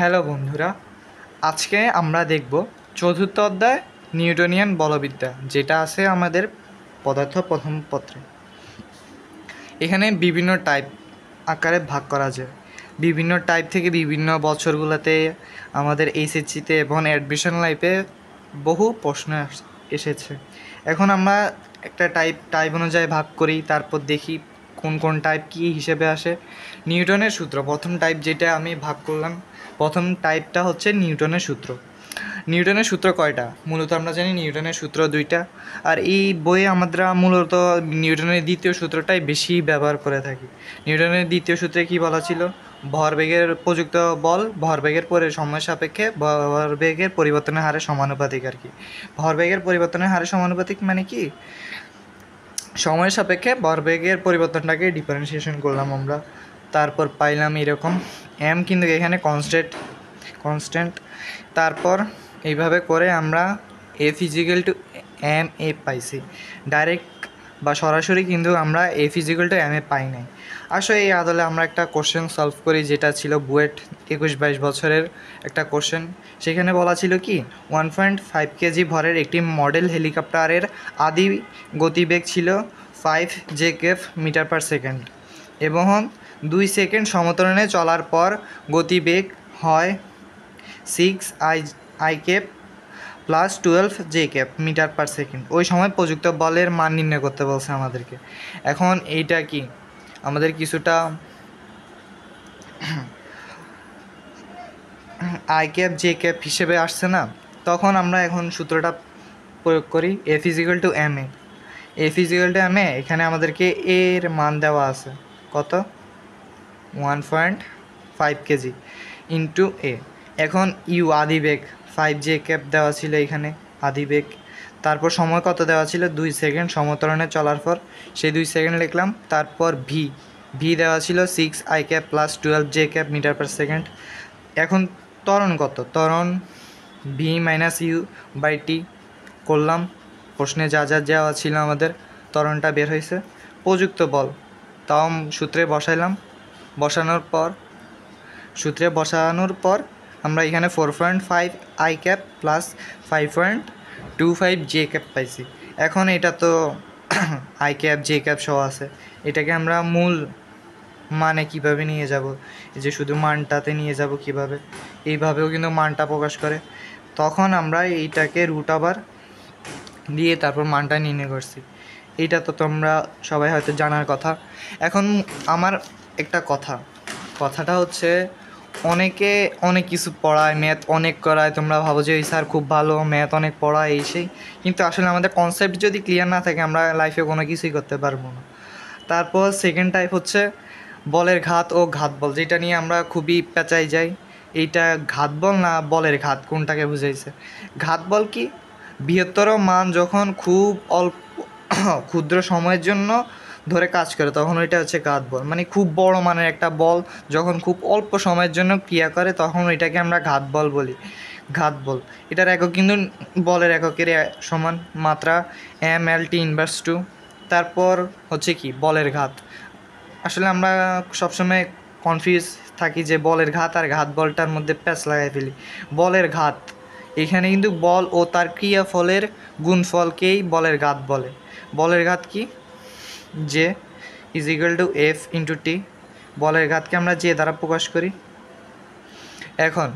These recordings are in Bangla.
হ্যালো বন্ধুরা আজকে আমরা দেখব চতুর্থ অধ্যায় নিউটনিয়ান বলবিদ্যা যেটা আছে আমাদের পদার্থ প্রথম পত্রে এখানে বিভিন্ন টাইপ আকারে ভাগ করা যায় বিভিন্ন টাইপ থেকে বিভিন্ন বছরগুলোতে আমাদের এইচএসসিতে এবং অ্যাডমিশন লাইফে বহু প্রশ্ন এসেছে এখন আমরা একটা টাইপ টাইপ অনুযায়ী ভাগ করি তারপর দেখি কোন কোন টাইপ কী হিসেবে আসে নিউটনের সূত্র প্রথম টাইপ যেটা আমি ভাগ করলাম প্রথম টাইপটা হচ্ছে নিউটনের সূত্র নিউটনের সূত্র কয়টা মূলত আমরা জানি নিউটনের সূত্র দুইটা আর এই বইয়ে আমরা মূলত নিউটনের দ্বিতীয় সূত্রটাই বেশি ব্যবহার করে থাকি নিউটনের দ্বিতীয় সূত্রে কি বলা ছিল ভরবেগের প্রযুক্ত বল ভরবেগের পরে সময় সাপেক্ষে ভরবেগের পরিবর্তনের হারে সমানুপাতিক আর কি ভরবেগের পরিবর্তনের হারে সমানুপাতিক মানে কি সময়ের সাপেক্ষে ভরবেগের পরিবর্তনটাকে ডিফারেন্সিয়েশন করলাম আমরা তারপর পাইলাম এরকম এম কিন্তু এখানে কনস্ট্যান্ট কনস্ট্যান্ট তারপর এইভাবে করে আমরা F is equal to M A পাইছি ডাইরেক্ট বা সরাসরি কিন্তু আমরা F is equal to M A পাই নাই আসলে এই আদলে আমরা একটা কোশ্চেন সলভ করি যেটা ছিল বুয়েট একুশ বাইশ বছরের একটা কোশ্চেন সেখানে বলা ছিল কি ওয়ান পয়েন্ট ফাইভ কেজি ভরের একটি মডেল হেলিকপ্টারের আদি গতিবেগ ছিল five J cap metre per second এবং দুই সেকেন্ড সমতরণে চলার পর গতিবেগ হয় six I I cap plus twelve J cap metre per second ওই সময় প্রযুক্ত বলের মান নির্ণয় করতে বলছে আমাদেরকে এখন এইটা কি আমাদের কিছুটা আই ক্যাপ জে ক্যাপ হিসেবে আসছে না তখন আমরা এখন সূত্রটা প্রয়োগ করি F is equal to M A F is equal to M A এখানে আমাদেরকে এর মান দেওয়া আছে কত one point five KG into A এখন ইউ আদি বেগ ফাইভ জে ক্যাপ দেওয়া ছিল এখানে আদি বেগ তারপর সময় কত দেওয়া ছিল দুই সেকেন্ড সমতরণে চলার পর সেই দুই সেকেন্ড লিখলাম তারপর ভি ভি দেওয়া ছিল six I cap plus twelve J cap metre per second এখন তরণ কত তরণ V minus U by T করলাম প্রশ্নে যা যা যাওয়া ছিল আমাদের তরণটা বের হয়েছে প্রযুক্ত বল তাও সূত্রে বসাইলাম বসানোর পর সূত্রে বসানোর পর আমরা এখানে four point five I cap plus five point two five J cap পাইছি এখন এটা তো আই ক্যাপ জে ক্যাপ সহ আছে এটাকে আমরা মূল মানে কিভাবে নিয়ে যাব যে শুধু মানটাতে নিয়ে যাব কিভাবে এইভাবেও কিন্তু মানটা প্রকাশ করে তখন আমরা এইটাকে রুট আবার দিয়ে তারপর মানটা নির্ণয় করছি এটা তো তোমরা সবাই হয়তো জানার কথা এখন আমার একটা কথা কথাটা হচ্ছে অনেকে অনেক কিছু পড়ায় ম্যাথ অনেক করায় তোমরা ভাবো যে এই স্যার খুব ভালো ম্যাথ অনেক পড়ায় এই সেই কিন্তু আসলে আমাদের কনসেপ্ট যদি ক্লিয়ার না থাকে আমরা লাইফে কোনো কিছুই করতে পারবো না তারপর সেকেন্ড টাইপ হচ্ছে বলের ঘাত ও ঘাত বল যেটা নিয়ে আমরা খুবই পেঁচাই যাই এইটা ঘাত বল না বলের ঘাত কোনটাকে বুঝাইছে ঘাত বল কি বৃহত্তর মান যখন খুব অল্প ক্ষুদ্র সময়ের জন্য ধরে কাজ করে তখন ওইটা হচ্ছে কাত বল মানে খুব বড় মানের একটা বল যখন খুব অল্প সময়ের জন্য ক্রিয়া করে তখন ওইটাকে আমরা ঘাত বল বলি ঘাত বল এটার একক কিন্তু বলের এককের সমান মাত্রা M L T inverse two তারপর হচ্ছে কি বলের ঘাত আসলে আমরা সবসময় কনফিউজ থাকি যে বলের ঘাত আর ঘাত বলটার মধ্যে প্যাচ লাগাই ফেলি বলের ঘাত এখানে কিন্তু বল ও তার ক্রিয়াফলের গুণফলকেই বলের ঘাত বলে বলের ঘাত কি J is equal to F into T বলের ঘাতকে আমরা জে দ্বারা প্রকাশ করি এখন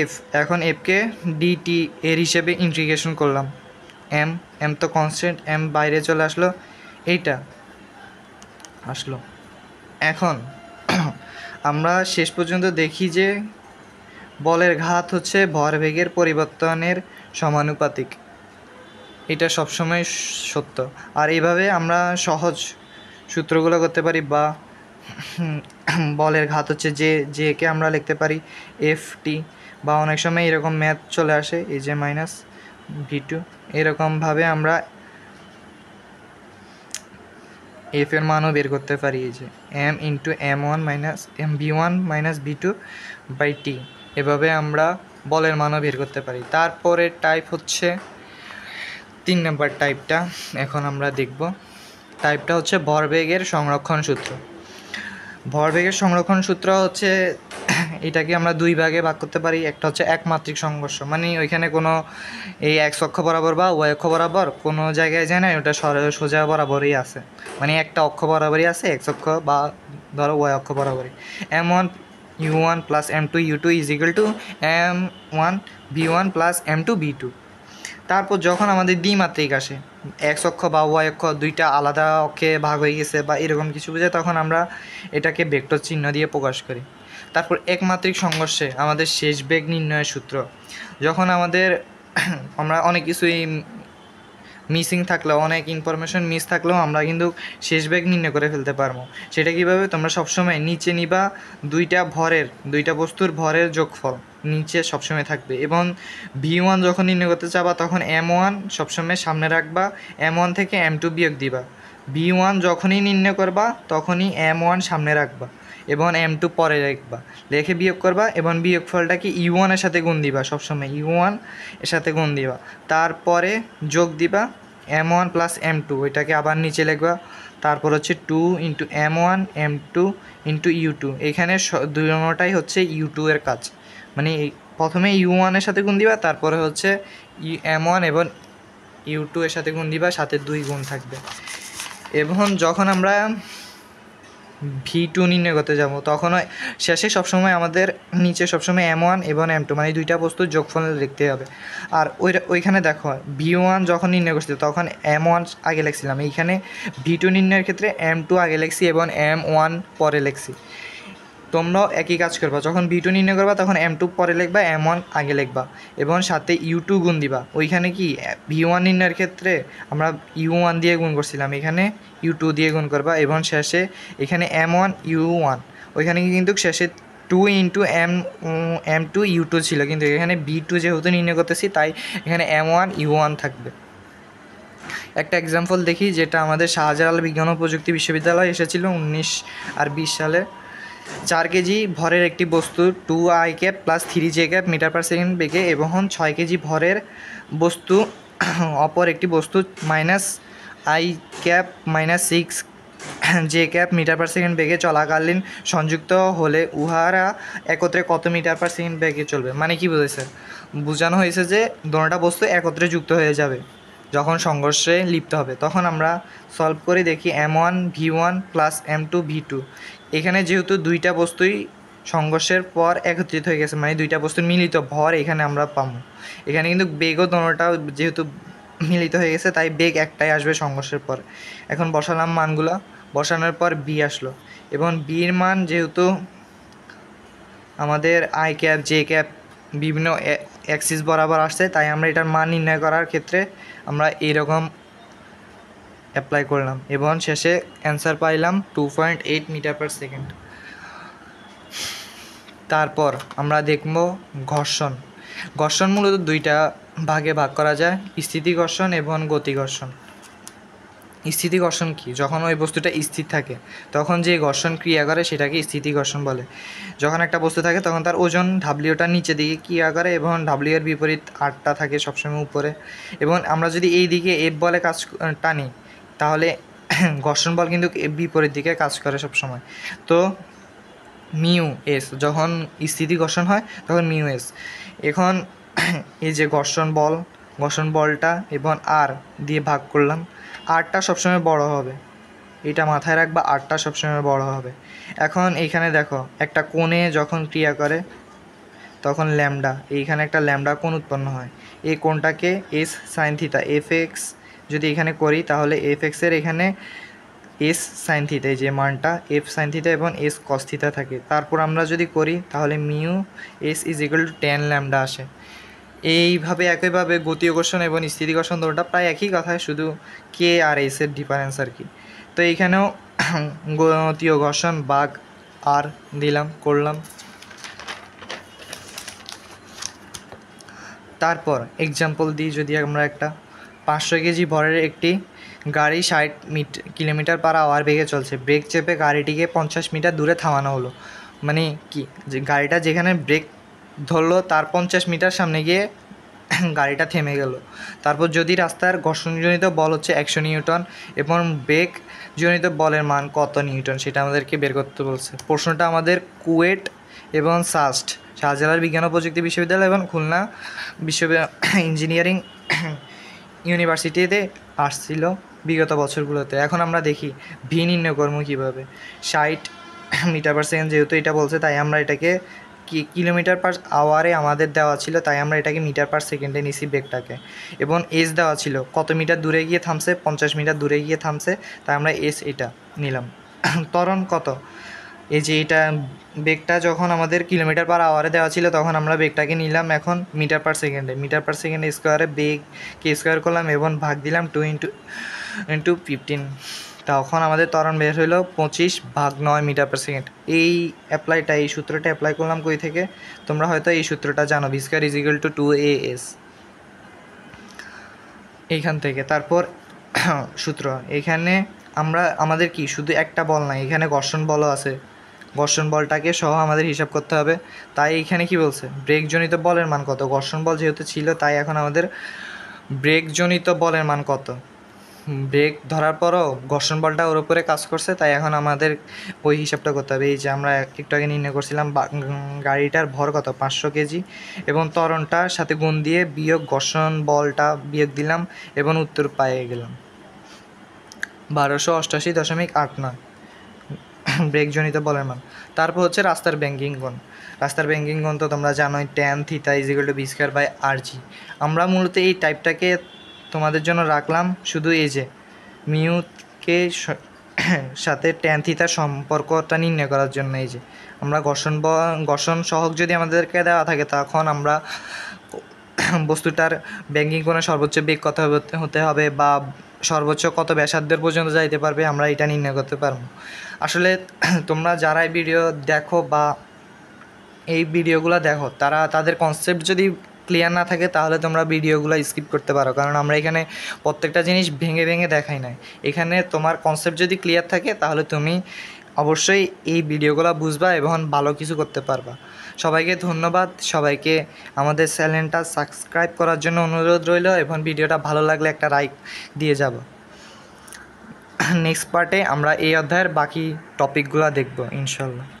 এফ এখন এফকে ডিটি এর হিসেবে ইন্টিগ্রেশন করলাম এম এম তো কনস্ট্যান্ট এম বাইরে চলে আসলো এইটা আসলো এখন আমরা শেষ পর্যন্ত দেখি যে বলের ঘাত হচ্ছে ভরভেগের পরিবর্তনের সমানুপাতিক এটা সবসময় সত্য আর এইভাবে আমরা সহজ সূত্রগুলো করতে পারি বা বলের ঘাত হচ্ছে যে জেকে আমরা লিখতে পারি এফ টি বা অনেক সময় এরকম ম্যাথ চলে আসে A J minus V two এরকমভাবে আমরা এফ এর মানও বের করতে পারি এই যে M into M one minus M B one minus B two by T এভাবে আমরা বলের মানও বের করতে পারি তারপরে টাইপ হচ্ছে তিন নম্বর টাইপটা এখন আমরা দেখব টাইপটা হচ্ছে ভরবেগের সংরক্ষণ সূত্র ভরবেগের সংরক্ষণ সূত্র হচ্ছে এটাকে আমরা দুই ভাগে ভাগ করতে পারি একটা হচ্ছে একমাত্রিক সংঘর্ষ মানে ওইখানে কোনো এই এক অক্ষ বরাবর বা ওই অক্ষ বরাবর কোনো জায়গায় যায় না ওটা সোজা বরাবরই আছে মানে একটা অক্ষ বরাবরই আছে এক অক্ষ বা ধরো ওয়াই অক্ষ বরাবরই M one U one plus M two U two is equal to M one B one plus M two B two তারপর যখন আমাদের দ্বিমাত্রিক আসে এক্স অক্ষ বা ওয়াই অক্ষ দুইটা আলাদা অক্ষে ভাগ হয়ে গেছে বা এরকম কিছু বোঝায় তখন আমরা এটাকে ভেক্টর চিহ্ন দিয়ে প্রকাশ করি তারপর একমাত্রিক সংঘর্ষে আমাদের শেষ বেগ নির্ণয়ের সূত্র যখন আমাদের আমরা অনেক কিছুই মিসিং থাকলেও অনেক ইনফরমেশন মিস থাকলেও আমরা কিন্তু শেষ বেগ নির্ণয় করে ফেলতে পারবো সেটা কীভাবে তোমরা সবসময় নিচে নিবা দুইটা ভরের দুইটা বস্তুর ভরের যোগফল নিচে সবসময় থাকবে এবং ভি ওয়ান যখন নির্ণয় করতে চাবা তখন এম ওয়ান সবসময় সামনে রাখবা এম ওয়ান থেকে এম টু বিয়োগ দিবা ভি ওয়ান যখনই নির্ণয় করবা তখনই এম ওয়ান সামনে রাখবা এবং এম টু পরে রাখবা লেখে বিয়োগ করবা এবং বিয়োগ ফলটাকে ই e ওয়ানের সাথে গুণ দিবা সবসময় ই e ওয়ান এর সাথে গুণ দিবা তারপরে যোগ দিবা M one plus M two ওইটাকে আবার নিচে লিখবা তারপর হচ্ছে two into M one M two into U two এখানে দুটাই হচ্ছে ইউ টু এর কাজ মানে প্রথমে ইউ ওয়ানের সাথে গুণ দিবা তারপরে হচ্ছে ই এম ওয়ান এবং ইউ টু এর সাথে গুণ দিবা সাথে দুই গুণ থাকবে এবং যখন আমরা ভি টু নির্ণয় করতে যাবো তখন শেষে সবসময় আমাদের নিচে সবসময় এম ওয়ান এবং এম টু মানে দুইটা বস্তু যোগফল লিখতে হবে আর ওই ওইখানে দেখো ভি ওয়ান যখন নির্ণয় করছিল তখন এম ওয়ান আগে লেখছিলাম এইখানে ভি টু নির্ণয়ের ক্ষেত্রে এম টু আগে লেখছি এবং এম ওয়ান পরে লেখছি তোমরাও একই কাজ করবা যখন ভি টু নির্ণয় করবা তখন এম টু পরে লিখবা এম ওয়ান আগে লিখবা এবং সাথে ইউ টু গুণ দিবা ওইখানে কি ভি ওয়ান নির্ণয়ের ক্ষেত্রে আমরা ইউ ওয়ান দিয়ে গুণ করছিলাম এখানে ইউ টু দিয়ে গুণ করবা এবং শেষে এখানে এম ওয়ান ইউ ওয়ান ওইখানে কিন্তু শেষে two into M M two U two ছিল কিন্তু এখানে বি টু যেহেতু নির্ণয় করতেছি তাই এখানে এম ওয়ান ইউ ওয়ান থাকবে একটা এক্সাম্পল দেখি যেটা আমাদের শাহজালাল বিজ্ঞান ও প্রযুক্তি বিশ্ববিদ্যালয় এসেছিল উনিশ আর বিশ সালে চার কেজি ভরের একটি বস্তু two I cap plus three J cap metre per second বেগে এবং ছয় কেজি ভরের বস্তু অপর একটি বস্তু minus I cap minus six J cap metre per second বেগে চলাকালীন সংযুক্ত হলে উহারা একত্রে কত মিটার পার সেকেন্ড বেগে চলবে মানে কি বুঝেছে বোঝানো হয়েছে যে দোনোটা বস্তু একত্রে যুক্ত হয়ে যাবে যখন সংঘর্ষে লিপ্ত হবে তখন আমরা সলভ করে দেখি M one V one plus M two V two এখানে যেহেতু দুইটা বস্তুই সংঘর্ষের পর একত্রিত হয়ে গেছে মানে দুইটা বস্তুর মিলিত ভর এখানে আমরা পাবো এখানে কিন্তু বেগও দনটাও যেহেতু মিলিত হয়ে গেছে তাই বেগ একটাই আসবে সংঘর্ষের পর এখন বসালাম মানগুলো বসানোর পর বি আসলো এবং বির মান যেহেতু আমাদের আই ক্যাপ জে ক্যাপ বিভিন্ন অ্যাক্সিস বরাবর আসছে তাই আমরা এটার মান নির্ণয় করার ক্ষেত্রে আমরা এরকম অ্যাপ্লাই করলাম এবং শেষে অ্যান্সার পাইলাম two point eight metre per second তারপর আমরা দেখব ঘর্ষণ ঘর্ষণ মূলত দুইটা ভাগে ভাগ করা যায় স্থিতি ঘর্ষণ এবং গতি ঘর্ষণ স্থিতি ঘর্ষণ কী যখন ওই বস্তুটা স্থির থাকে তখন যে ঘর্ষণ ক্রিয়া করে সেটাকে স্থিতি ঘর্ষণ বলে যখন একটা বস্তু থাকে তখন তার ওজন ঢাবলিওটা নিচে দিকে ক্রিয়া করে এবং ঢাবলিওর বিপরীত আটটা থাকে সবসময় উপরে এবং আমরা যদি এই দিকে এফ বলে কাজ টানি তাহলে ঘর্ষণ বল কিন্তু বিপরীত দিকে কাজ করে সব সময় তো মিউ এস যখন স্থিতি ঘর্ষণ হয় তখন মিউ এস এখন এই যে ঘর্ষণ বল ঘর্ষণ বলটা এবং আর দিয়ে ভাগ করলাম আরটা সবসময় বড় হবে এটা মাথায় রাখবা আরটা সবসময় বড় হবে এখন এইখানে দেখো একটা কোণে যখন ক্রিয়া করে তখন ল্যামডা এইখানে একটা ল্যামডা কোণ উৎপন্ন হয় এই কোণটাকে S sine theta F X যদি এখানে করি তাহলে এফ এক্সের এখানে এস সাইন যে মানটা এফ সাইন এবং এস কস থিতা থাকে তারপর আমরা যদি করি তাহলে mu S is equal to tan lambda আসে এইভাবে একইভাবে গতি গতিকর্ষণ এবং স্থিতিকর্ষণ দৌড়টা প্রায় একই কথা শুধু কে আর এসের ডিফারেন্স আর কি তো এইখানেও গতীয় ঘর্ষণ বাঘ আর দিলাম করলাম তারপর এক্সাম্পল দিই যদি আমরা একটা পাঁচশো কেজি ভরের একটি গাড়ি ষাট মিট কিলোমিটার পার আওয়ার বেগে চলছে ব্রেক চেপে গাড়িটিকে পঞ্চাশ মিটার দূরে থামানো হলো মানে কি যে গাড়িটা যেখানে ব্রেক ধরলো তার পঞ্চাশ মিটার সামনে গিয়ে গাড়িটা থেমে গেল তারপর যদি রাস্তার ঘর্ষণজনিত বল হচ্ছে একশো নিউটন এবং ব্রেক জনিত বলের মান কত নিউটন সেটা আমাদেরকে বের করতে বলছে প্রশ্নটা আমাদের কুয়েট এবং সাস্ট শাহজালাল বিজ্ঞান ও প্রযুক্তি বিশ্ববিদ্যালয় এবং খুলনা বিশ্ববিদ্যালয় ইঞ্জিনিয়ারিং ইউনিভার্সিটিতে আসছিল বিগত বছরগুলোতে এখন আমরা দেখি ভি নির্ণয় কর্ম কীভাবে ষাট মিটার পার সেকেন্ড যেহেতু এটা বলছে তাই আমরা এটাকে কি কিলোমিটার পার আওয়ারে আমাদের দেওয়া ছিল তাই আমরা এটাকে মিটার পার সেকেন্ডে নিছি ব্রেকটাকে এবং এস দেওয়া ছিল কত মিটার দূরে গিয়ে থামছে পঞ্চাশ মিটার দূরে গিয়ে থামছে তাই আমরা এস এটা নিলাম ত্বরণ কত এই যে এটা বেগটা যখন আমাদের কিলোমিটার পার আওয়ারে দেওয়া ছিল তখন আমরা বেগটাকে নিলাম এখন মিটার পার সেকেন্ডে মিটার পার সেকেন্ডে স্কোয়ারে বেগকে স্কোয়ার করলাম এবং ভাগ দিলাম টু ইন্টু ইন্টু ফিফটিন তখন আমাদের তরণ বের হইল পঁচিশ ভাগ নয় মিটার পার সেকেন্ড এই অ্যাপ্লাইটা এই সূত্রটা অ্যাপ্লাই করলাম কই থেকে তোমরা হয়তো এই সূত্রটা জানো V square is equal to two A S এইখান থেকে তারপর সূত্র এখানে আমরা আমাদের কি শুধু একটা বল না এখানে ঘর্ষণ বলও আছে ঘর্ষণ বলটাকে সহ আমাদের হিসাব করতে হবে তাই এখানে কি বলছে ব্রেকজনিত বলের মান কত ঘর্ষণ বল যেহেতু ছিল তাই এখন আমাদের ব্রেকজনিত বলের মান কত ব্রেক ধরার পরও ঘর্ষণ বলটা ওর উপরে কাজ করছে তাই এখন আমাদের ওই হিসাবটা করতে হবে এই যে আমরা একটু আগে নির্ণয় করছিলাম গাড়িটার ভর কত পাঁচশো কেজি এবং তরণটার সাথে গুণ দিয়ে বিয়োগ ঘর্ষণ বলটা বিয়োগ দিলাম এবং উত্তর পায়ে গেলাম বারোশো অষ্টাশি দশমিক আট নয় ব্রেকজনিত বলের মান তারপর হচ্ছে রাস্তার ব্যাঙ্কিং কোণ রাস্তার ব্যাঙ্কিং কোণ তো তোমরা জানোই tan theta is to v square by r g আমরা মূলত এই টাইপটাকে তোমাদের জন্য রাখলাম শুধু এই যে মিউকে সাথে ট্যান থিতার সম্পর্কটা নির্ণয় করার জন্য এই যে আমরা ঘর্ষণ ঘর্ষণ সহক যদি আমাদেরকে দেওয়া থাকে তখন আমরা বস্তুটার ব্যাঙ্কিং কোনো সর্বোচ্চ বেগ কথা হতে হবে বা সর্বোচ্চ কত ব্যাসার্ধের পর্যন্ত যাইতে পারবে আমরা এটা নির্ণয় করতে পারবো আসলে তোমরা যারাই ভিডিও দেখো বা এই ভিডিওগুলো দেখো তারা তাদের কনসেপ্ট যদি ক্লিয়ার না থাকে তাহলে তোমরা ভিডিওগুলো স্কিপ করতে পারো কারণ আমরা এখানে প্রত্যেকটা জিনিস ভেঙে ভেঙে দেখাই নাই এখানে তোমার কনসেপ্ট যদি ক্লিয়ার থাকে তাহলে তুমি অবশ্যই এই ভিডিওগুলো বুঝবা এবং ভালো কিছু করতে পারবা সবাইকে ধন্যবাদ সবাইকে আমাদের চ্যানেলটা সাবস্ক্রাইব করার জন্য অনুরোধ রইল এবং ভিডিওটা ভালো লাগলে একটা লাইক দিয়ে যাব নেক্সট পার্টে আমরা এই অধ্যায়ের বাকি টপিকগুলো দেখব ইনশাল্লাহ